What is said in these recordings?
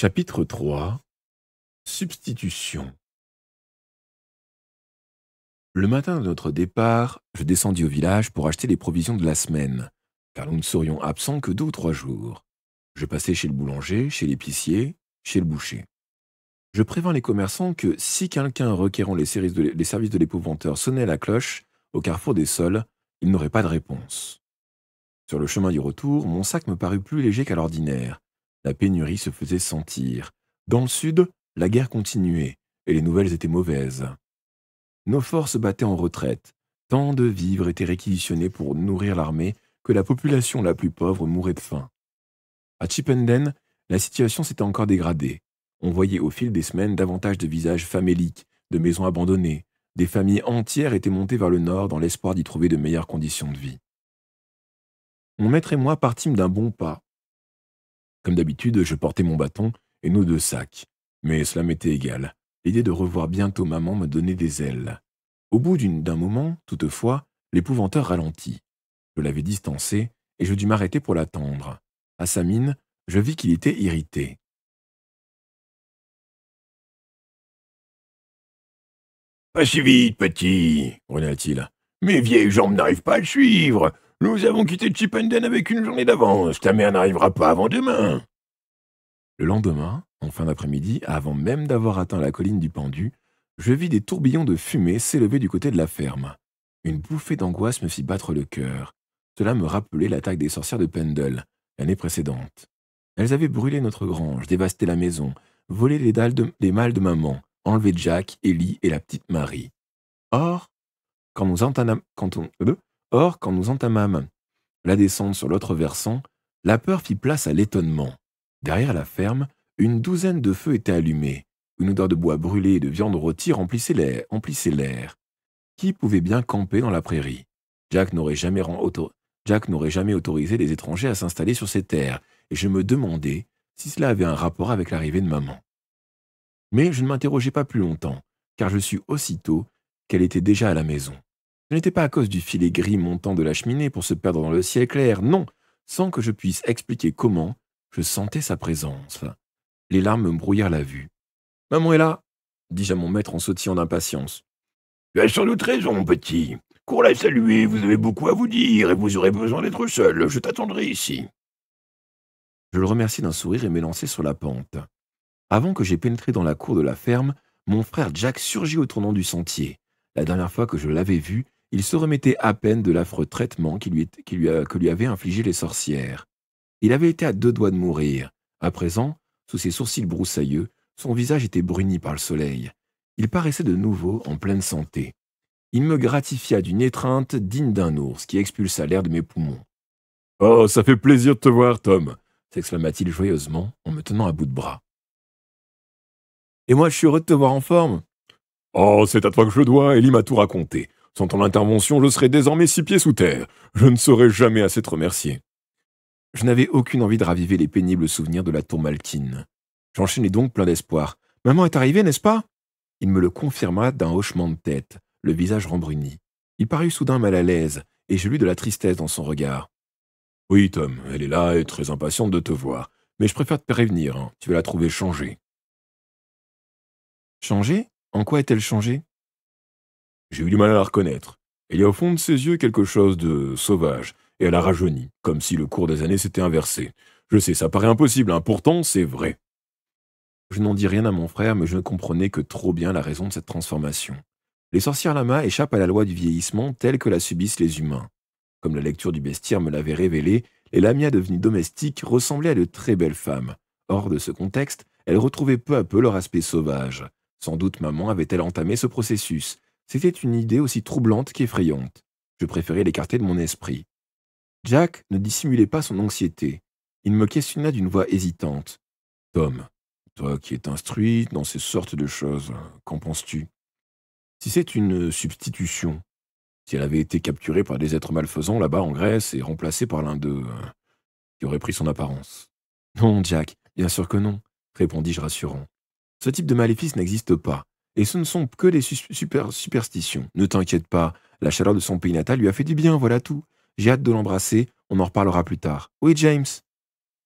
Chapitre 3 Substitution Le matin de notre départ, je descendis au village pour acheter les provisions de la semaine, car nous ne serions absents que deux ou trois jours. Je passai chez le boulanger, chez l'épicier, chez le boucher. Je prévins les commerçants que si quelqu'un requérant les services de l'épouvanteur sonnait la cloche au carrefour des sols, il n'aurait pas de réponse. Sur le chemin du retour, mon sac me parut plus léger qu'à l'ordinaire, la pénurie se faisait sentir. Dans le sud, la guerre continuait, et les nouvelles étaient mauvaises. Nos forces battaient en retraite. Tant de vivres étaient réquisitionnés pour nourrir l'armée que la population la plus pauvre mourait de faim. À Chippenden, la situation s'était encore dégradée. On voyait au fil des semaines davantage de visages faméliques, de maisons abandonnées. Des familles entières étaient montées vers le nord dans l'espoir d'y trouver de meilleures conditions de vie. Mon maître et moi partîmes d'un bon pas comme d'habitude, je portais mon bâton et nos deux sacs. Mais cela m'était égal. L'idée de revoir bientôt maman me donnait des ailes. Au bout d'un moment, toutefois, l'épouvanteur ralentit. Je l'avais distancé et je dus m'arrêter pour l'attendre. À sa mine, je vis qu'il était irrité. Pas si vite, petit, grogna-t-il. Mes vieilles jambes n'arrivent pas à le suivre. Nous avons quitté Chipenden avec une journée d'avance. Ta mère n'arrivera pas avant demain. Le lendemain, en fin d'après-midi, avant même d'avoir atteint la colline du pendu, je vis des tourbillons de fumée s'élever du côté de la ferme. Une bouffée d'angoisse me fit battre le cœur. Cela me rappelait l'attaque des sorcières de Pendle, l'année précédente. Elles avaient brûlé notre grange, dévasté la maison, volé les, dalles de, de maman, enlevé Jack, Ellie et la petite Marie. Or, quand nous, entendâmes... quand on, euh, Or, quand nous entamâmes la descente sur l'autre versant, la peur fit place à l'étonnement. Derrière la ferme, une douzaine de feux étaient allumés. Une odeur de bois brûlé et de viande rôtie remplissait l'air. Remplissait l'air. Qui pouvait bien camper dans la prairie Jack n'aurait jamais, n'aurait jamais autorisé les étrangers à s'installer sur ces terres, et je me demandais si cela avait un rapport avec l'arrivée de maman. Mais je ne m'interrogeais pas plus longtemps, car je sus aussitôt qu'elle était déjà à la maison. Ce n'était pas à cause du filet gris montant de la cheminée pour se perdre dans le ciel clair, non, sans que je puisse expliquer comment, je sentais sa présence. Les larmes me brouillèrent la vue. Maman est là, dis-je à mon maître en sautillant d'impatience. Tu as sans doute raison, mon petit. Cours la saluer, vous avez beaucoup à vous dire et vous aurez besoin d'être seul. Je t'attendrai ici. Je le remercie d'un sourire et m'élançai sur la pente. Avant que j'aie pénétré dans la cour de la ferme, mon frère Jack surgit au tournant du sentier. La dernière fois que je l'avais vu, il se remettait à peine de l'affreux traitement que lui avaient infligé les sorcières. Il avait été à deux doigts de mourir. À présent, sous ses sourcils broussailleux, son visage était bruni par le soleil. Il paraissait de nouveau en pleine santé. Il me gratifia d'une étreinte digne d'un ours qui expulsa l'air de mes poumons. Oh, ça fait plaisir de te voir, Tom s'exclama-t-il joyeusement en me tenant à bout de bras. Et moi, je suis heureux de te voir en forme. Oh, c'est à toi que je dois, Elie m'a tout raconté. Sans ton intervention, je serais désormais six pieds sous terre. Je ne saurais jamais assez te remercier. Je n'avais aucune envie de raviver les pénibles souvenirs de la tour maltine. J'enchaînais donc plein d'espoir. Maman est arrivée, n'est-ce pas Il me le confirma d'un hochement de tête, le visage rembruni. Il parut soudain mal à l'aise, et je lus de la tristesse dans son regard. Oui, Tom, elle est là et très impatiente de te voir. Mais je préfère te prévenir, hein. tu vas la trouver changée. Changée En quoi est-elle changée j'ai eu du mal à la reconnaître. Il y a au fond de ses yeux quelque chose de sauvage, et elle a rajeuni, comme si le cours des années s'était inversé. Je sais, ça paraît impossible, hein. pourtant c'est vrai. Je n'en dis rien à mon frère, mais je ne comprenais que trop bien la raison de cette transformation. Les sorcières lamas échappent à la loi du vieillissement telle que la subissent les humains. Comme la lecture du bestiaire me l'avait révélé, les lamias devenues domestiques ressemblaient à de très belles femmes. Hors de ce contexte, elles retrouvaient peu à peu leur aspect sauvage. Sans doute maman avait-elle entamé ce processus, c'était une idée aussi troublante qu'effrayante. Je préférais l'écarter de mon esprit. Jack ne dissimulait pas son anxiété. Il me questionna d'une voix hésitante. Tom, toi qui es instruit dans ces sortes de choses, qu'en penses-tu Si c'est une substitution, si elle avait été capturée par des êtres malfaisants là-bas en Grèce et remplacée par l'un d'eux, euh, qui aurait pris son apparence. Non, Jack, bien sûr que non, répondis-je rassurant. Ce type de maléfice n'existe pas. Et ce ne sont que des superstitions. Ne t'inquiète pas, la chaleur de son pays natal lui a fait du bien, voilà tout. J'ai hâte de l'embrasser, on en reparlera plus tard. Oui, James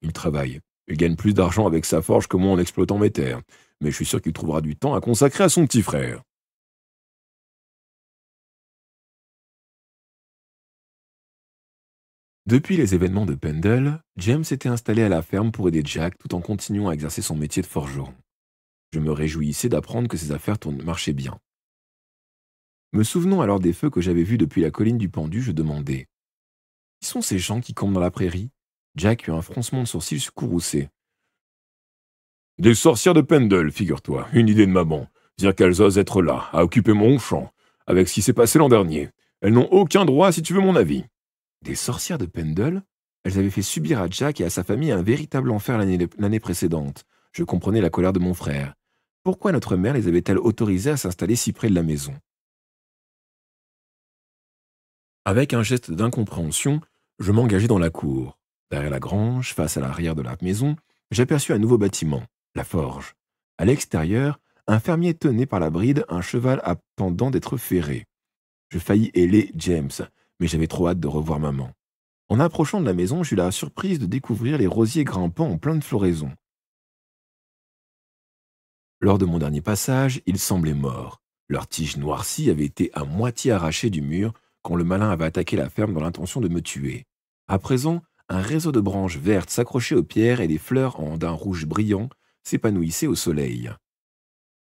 Il travaille. Il gagne plus d'argent avec sa forge que moi en exploitant mes terres. Mais je suis sûr qu'il trouvera du temps à consacrer à son petit frère. Depuis les événements de Pendle, James s'était installé à la ferme pour aider Jack tout en continuant à exercer son métier de forgeron. Je me réjouissais d'apprendre que ces affaires marchaient bien. Me souvenant alors des feux que j'avais vus depuis la colline du pendu, je demandais « Qui sont ces gens qui campent dans la prairie Jack eut un froncement de sourcils courroucé. Des sorcières de Pendle, figure-toi, une idée de maman. Dire qu'elles osent être là, à occuper mon champ, avec ce qui s'est passé l'an dernier. Elles n'ont aucun droit, si tu veux mon avis. Des sorcières de Pendle Elles avaient fait subir à Jack et à sa famille un véritable enfer l'année précédente. Je comprenais la colère de mon frère pourquoi notre mère les avait-elle autorisés à s'installer si près de la maison Avec un geste d'incompréhension, je m'engageai dans la cour. Derrière la grange, face à l'arrière de la maison, j'aperçus un nouveau bâtiment, la forge. À l'extérieur, un fermier tenait par la bride un cheval attendant d'être ferré. Je faillis héler James, mais j'avais trop hâte de revoir maman. En approchant de la maison, j'eus la surprise de découvrir les rosiers grimpants en pleine floraison. Lors de mon dernier passage, ils semblaient morts. Leurs tiges noircies avaient été à moitié arrachées du mur quand le malin avait attaqué la ferme dans l'intention de me tuer. À présent, un réseau de branches vertes s'accrochait aux pierres et les fleurs en d'un rouge brillant s'épanouissaient au soleil.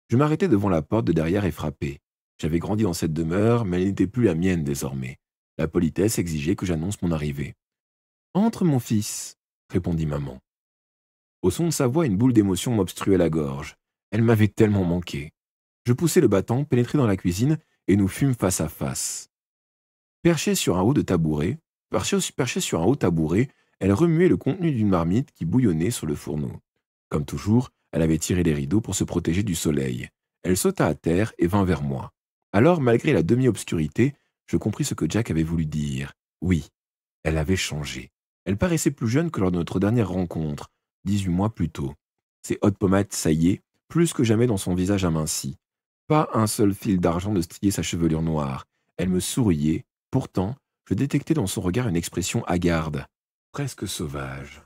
Je m'arrêtai devant la porte de derrière et frappai. J'avais grandi dans cette demeure, mais elle n'était plus la mienne désormais. La politesse exigeait que j'annonce mon arrivée. Entre, mon fils, répondit maman. Au son de sa voix, une boule d'émotion m'obstruait la gorge. Elle m'avait tellement manqué. Je poussai le battant, pénétrai dans la cuisine et nous fûmes face à face. Perchée sur un haut de tabouret, perchée sur un haut tabouret, elle remuait le contenu d'une marmite qui bouillonnait sur le fourneau. Comme toujours, elle avait tiré les rideaux pour se protéger du soleil. Elle sauta à terre et vint vers moi. Alors, malgré la demi-obscurité, je compris ce que Jack avait voulu dire. Oui, elle avait changé. Elle paraissait plus jeune que lors de notre dernière rencontre, dix-huit mois plus tôt. Ses hautes y est !» plus que jamais dans son visage aminci. Pas un seul fil d'argent ne striait sa chevelure noire. Elle me souriait, pourtant, je détectais dans son regard une expression hagarde, presque sauvage.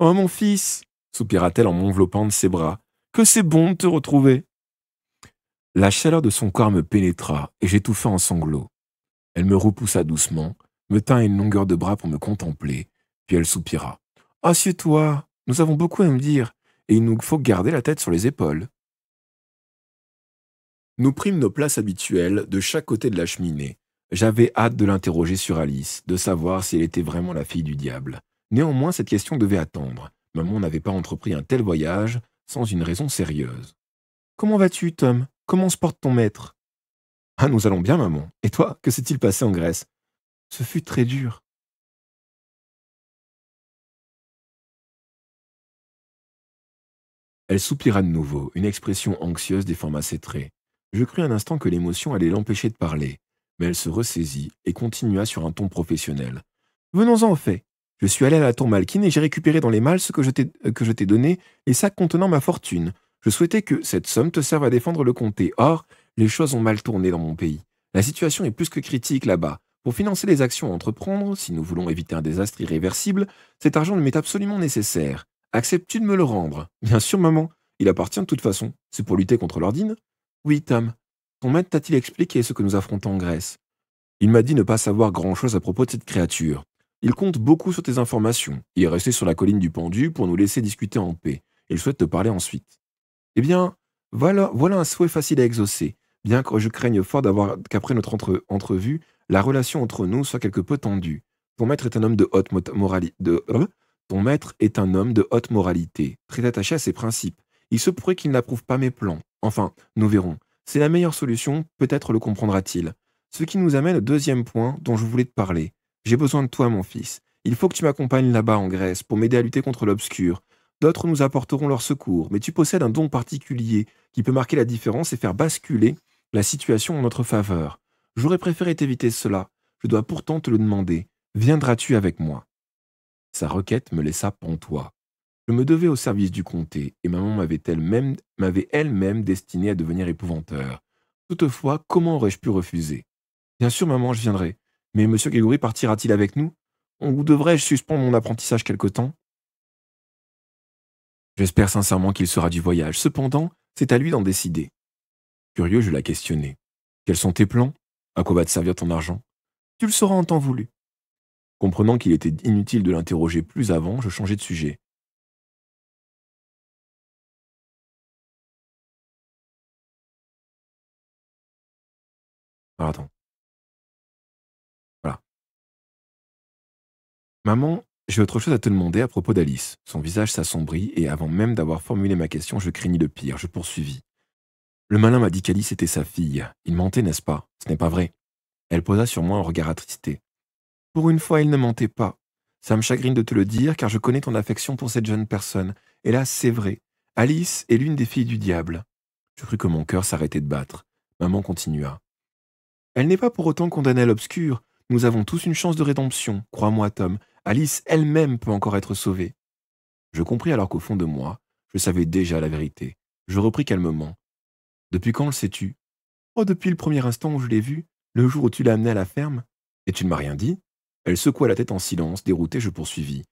Oh mon fils soupira-t-elle en m'enveloppant de ses bras, que c'est bon de te retrouver La chaleur de son corps me pénétra et j'étouffa en sanglots. Elle me repoussa doucement, me tint une longueur de bras pour me contempler, puis elle soupira. Assieds-toi, nous avons beaucoup à me dire et il nous faut garder la tête sur les épaules. Nous prîmes nos places habituelles de chaque côté de la cheminée. J'avais hâte de l'interroger sur Alice, de savoir si elle était vraiment la fille du diable. Néanmoins, cette question devait attendre. Maman n'avait pas entrepris un tel voyage sans une raison sérieuse. Comment vas-tu, Tom Comment se porte ton maître Ah, nous allons bien, maman. Et toi, que s'est-il passé en Grèce Ce fut très dur. Elle soupira de nouveau, une expression anxieuse déforma ses traits. Je crus un instant que l'émotion allait l'empêcher de parler, mais elle se ressaisit et continua sur un ton professionnel. Venons-en au fait. Je suis allé à la tour Malkin et j'ai récupéré dans les malles ce euh, que je t'ai donné, et ça contenant ma fortune. Je souhaitais que cette somme te serve à défendre le comté. Or, les choses ont mal tourné dans mon pays. La situation est plus que critique là-bas. Pour financer les actions à entreprendre, si nous voulons éviter un désastre irréversible, cet argent nous m'est absolument nécessaire. Acceptes-tu de me le rendre Bien sûr, maman. Il appartient de toute façon. C'est pour lutter contre l'ordine. Oui, Tom. Ton maître t'a-t-il expliqué ce que nous affrontons en Grèce Il m'a dit ne pas savoir grand-chose à propos de cette créature. Il compte beaucoup sur tes informations. Il est resté sur la colline du pendu pour nous laisser discuter en paix. Il souhaite te parler ensuite. Eh bien, voilà, voilà un souhait facile à exaucer, bien que je craigne fort d'avoir qu'après notre entrevue, la relation entre nous soit quelque peu tendue. Ton maître est un homme de haute, moralité. » de, hein? Ton maître est un homme de haute moralité, très attaché à ses principes. Il se pourrait qu'il n'approuve pas mes plans. Enfin, nous verrons. C'est la meilleure solution, peut-être le comprendra-t-il. Ce qui nous amène au deuxième point dont je voulais te parler. J'ai besoin de toi, mon fils. Il faut que tu m'accompagnes là-bas en Grèce pour m'aider à lutter contre l'obscur. D'autres nous apporteront leur secours, mais tu possèdes un don particulier qui peut marquer la différence et faire basculer la situation en notre faveur. J'aurais préféré t'éviter cela. Je dois pourtant te le demander. Viendras-tu avec moi sa requête me laissa pantois. Je me devais au service du comté, et maman m'avait elle-même elle destiné à devenir épouvanteur. Toutefois, comment aurais-je pu refuser Bien sûr, maman, je viendrai. Mais M. Grégory partira-t-il avec nous Ou devrais-je suspendre mon apprentissage quelque temps J'espère sincèrement qu'il sera du voyage. Cependant, c'est à lui d'en décider. Curieux, je la questionnai. Quels sont tes plans À quoi va te servir ton argent Tu le sauras en temps voulu. Comprenant qu'il était inutile de l'interroger plus avant, je changeai de sujet. Voilà. Maman, j'ai autre chose à te demander à propos d'Alice. Son visage s'assombrit et avant même d'avoir formulé ma question, je craignis le pire. Je poursuivis. Le malin m'a dit qu'Alice était sa fille. Il mentait, n'est-ce pas Ce n'est pas vrai. Elle posa sur moi un regard attristé. Pour une fois, il ne mentait pas. Ça me chagrine de te le dire, car je connais ton affection pour cette jeune personne. Et là, c'est vrai. Alice est l'une des filles du diable. Je crus que mon cœur s'arrêtait de battre. Maman continua. Elle n'est pas pour autant condamnée à l'obscur. Nous avons tous une chance de rédemption. Crois-moi, Tom. Alice elle-même peut encore être sauvée. Je compris alors qu'au fond de moi, je savais déjà la vérité. Je repris calmement. Depuis quand le sais-tu Oh, depuis le premier instant où je l'ai vue, le jour où tu l'as amenée à la ferme. Et tu ne m'as rien dit elle secoua la tête en silence, déroutée, je poursuivis.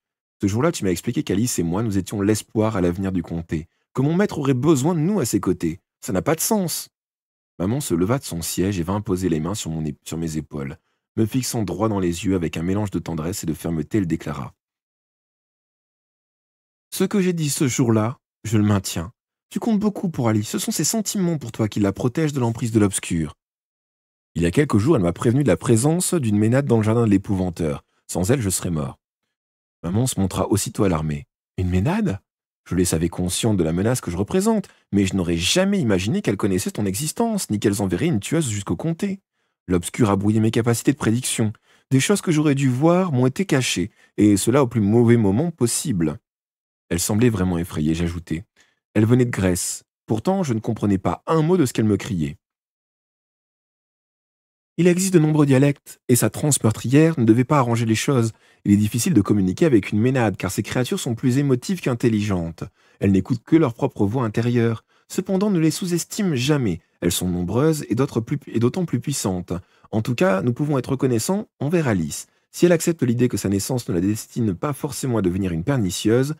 Ce jour-là, tu m'as expliqué qu'Alice et moi, nous étions l'espoir à l'avenir du comté, que mon maître aurait besoin de nous à ses côtés. Ça n'a pas de sens. Maman se leva de son siège et vint poser les mains sur, mes épaules. Me fixant droit dans les yeux avec un mélange de tendresse et de fermeté, elle déclara. Ce que j'ai dit ce jour-là, je le maintiens. Tu comptes beaucoup pour Alice, ce sont ses sentiments pour toi qui la protègent de l'emprise de l'obscur. Il y a quelques jours, elle m'a prévenu de la présence d'une ménade dans le jardin de l'épouvanteur. Sans elle, je serais mort. Maman se montra aussitôt alarmée. Une ménade Je les savais consciente de la menace que je représente, mais je n'aurais jamais imaginé qu'elles connaissaient ton existence, ni qu'elles enverraient une tueuse jusqu'au comté. L'obscur a brouillé mes capacités de prédiction. Des choses que j'aurais dû voir m'ont été cachées, et cela au plus mauvais moment possible. Elle semblait vraiment effrayée, j'ajoutais. Elle venait de Grèce. Pourtant, je ne comprenais pas un mot de ce qu'elle me criait. Il existe de nombreux dialectes, et sa transe meurtrière ne devait pas arranger les choses. Il est difficile de communiquer avec une ménade, car ces créatures sont plus émotives qu'intelligentes. Elles n'écoutent que leur propre voix intérieure. Cependant, ne les sous-estime jamais. Elles sont nombreuses et d'autant plus, plus, puissantes. En tout cas, nous pouvons être reconnaissants envers Alice. Si elle accepte l'idée que sa naissance ne la destine pas forcément à devenir une pernicieuse,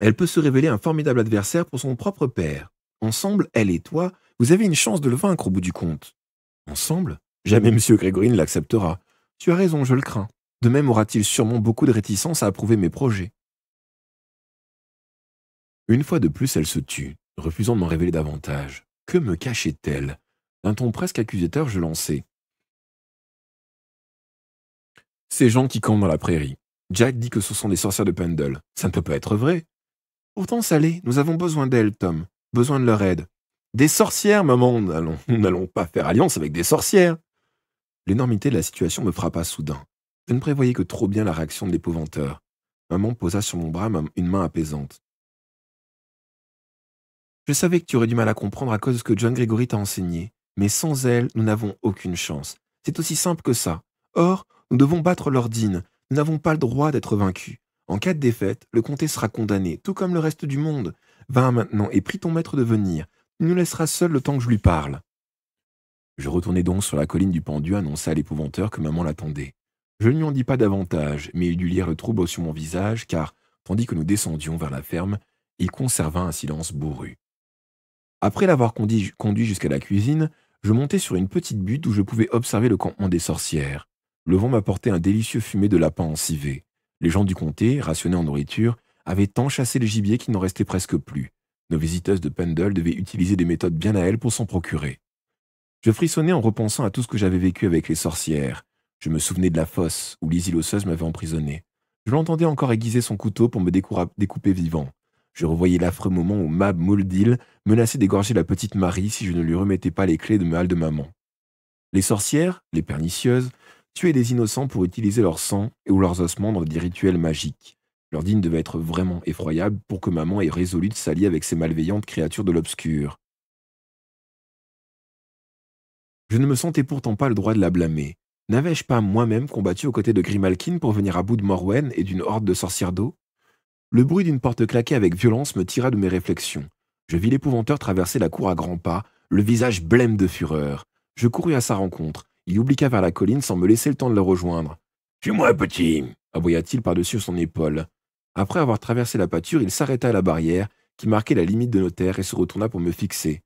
elle peut se révéler un formidable adversaire pour son propre père. Ensemble, elle et toi, vous avez une chance de le vaincre au bout du compte ensemble, jamais M. Grégory ne l'acceptera. Tu as raison, je le crains. De même aura-t-il sûrement beaucoup de réticence à approuver mes projets. Une fois de plus, elle se tut, refusant de m'en révéler davantage. Que me cachait-elle D'un ton presque accusateur, je lançai. Ces gens qui campent dans la prairie. Jack dit que ce sont des sorcières de Pendle. Ça ne peut pas être vrai. Pourtant, Salé, nous avons besoin d'elles, Tom. Besoin de leur aide. Des sorcières, maman, nous n'allons pas faire alliance avec des sorcières. L'énormité de la situation me frappa soudain. Je ne prévoyais que trop bien la réaction de l'épouvanteur. Maman posa sur mon bras une main apaisante. Je savais que tu aurais du mal à comprendre à cause de ce que John Gregory t'a enseigné, mais sans elle, nous n'avons aucune chance. C'est aussi simple que ça. Or, nous devons battre l'ordine. Nous n'avons pas le droit d'être vaincus. En cas de défaite, le comté sera condamné, tout comme le reste du monde. Va maintenant et prie ton maître de venir. Il nous laissera seul le temps que je lui parle. Je retournai donc sur la colline du pendu, annonça à l'épouvanteur que maman l'attendait. Je ne lui en dis pas davantage, mais il dut lire le trouble sur mon visage, car, tandis que nous descendions vers la ferme, il conserva un silence bourru. Après l'avoir conduit, jusqu'à la cuisine, je montai sur une petite butte où je pouvais observer le campement des sorcières. Le vent m'apportait un délicieux fumet de lapin encivé. Les gens du comté, rationnés en nourriture, avaient tant chassé le gibier qu'il n'en restait presque plus. Nos visiteuses de Pendle devaient utiliser des méthodes bien à elles pour s'en procurer. Je frissonnais en repensant à tout ce que j'avais vécu avec les sorcières. Je me souvenais de la fosse où les m'avait emprisonné. Je l'entendais encore aiguiser son couteau pour me découper vivant. Je revoyais l'affreux moment où Mab Mouldil menaçait d'égorger la petite Marie si je ne lui remettais pas les clés de ma de maman. Les sorcières, les pernicieuses, tuaient des innocents pour utiliser leur sang et ou leurs ossements dans des rituels magiques. Digne devait être vraiment effroyable pour que maman ait résolu de s'allier avec ces malveillantes créatures de l'obscur. Je ne me sentais pourtant pas le droit de la blâmer. N'avais-je pas moi-même combattu aux côtés de Grimalkin pour venir à bout de Morwen et d'une horde de sorcières d'eau Le bruit d'une porte claquée avec violence me tira de mes réflexions. Je vis l'épouvanteur traverser la cour à grands pas, le visage blême de fureur. Je courus à sa rencontre. Il oubliqua vers la colline sans me laisser le temps de le rejoindre. Suis-moi, petit aboya-t-il par-dessus son épaule. Après avoir traversé la pâture, il s'arrêta à la barrière qui marquait la limite de nos terres et se retourna pour me fixer.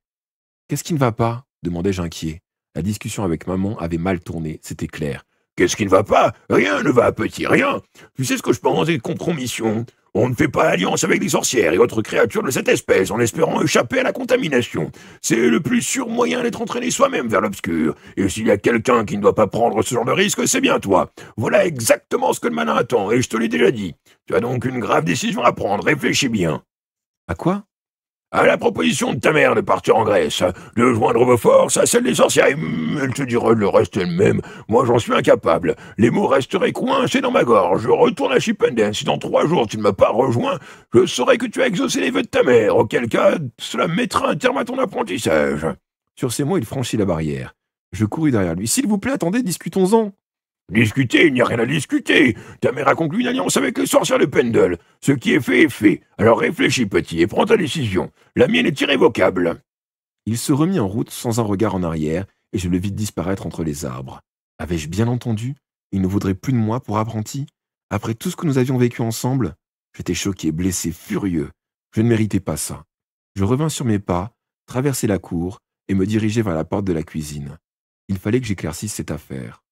Qu'est-ce qui ne va pas demandai-je inquiet. La discussion avec maman avait mal tourné, c'était clair. Qu'est-ce qui ne va pas Rien ne va, petit, rien. Tu sais ce que je pense des compromissions. On ne fait pas alliance avec des sorcières et autres créatures de cette espèce en espérant échapper à la contamination. C'est le plus sûr moyen d'être entraîné soi-même vers l'obscur. Et s'il y a quelqu'un qui ne doit pas prendre ce genre de risque, c'est bien toi. Voilà exactement ce que le malin attend, et je te l'ai déjà dit. Tu as donc une grave décision à prendre, réfléchis bien. À quoi à la proposition de ta mère de partir en Grèce, de joindre vos forces à celles des sorcières, elle te dira le reste elle-même. Moi, j'en suis incapable. Les mots resteraient coincés dans ma gorge. Je retourne à Chipenden. Si dans trois jours tu ne m'as pas rejoint, je saurai que tu as exaucé les vœux de ta mère, auquel cas cela mettra un terme à ton apprentissage. Sur ces mots, il franchit la barrière. Je courus derrière lui. S'il vous plaît, attendez, discutons-en. Discuter, il n'y a rien à discuter. Ta mère a conclu une alliance avec le sorcier de Pendle. Ce qui est fait est fait. Alors réfléchis, petit, et prends ta décision. La mienne est irrévocable. Il se remit en route sans un regard en arrière, et je le vis disparaître entre les arbres. Avais-je bien entendu Il ne voudrait plus de moi pour apprenti Après tout ce que nous avions vécu ensemble J'étais choqué, blessé, furieux. Je ne méritais pas ça. Je revins sur mes pas, traversai la cour, et me dirigeai vers la porte de la cuisine. Il fallait que j'éclaircisse cette affaire.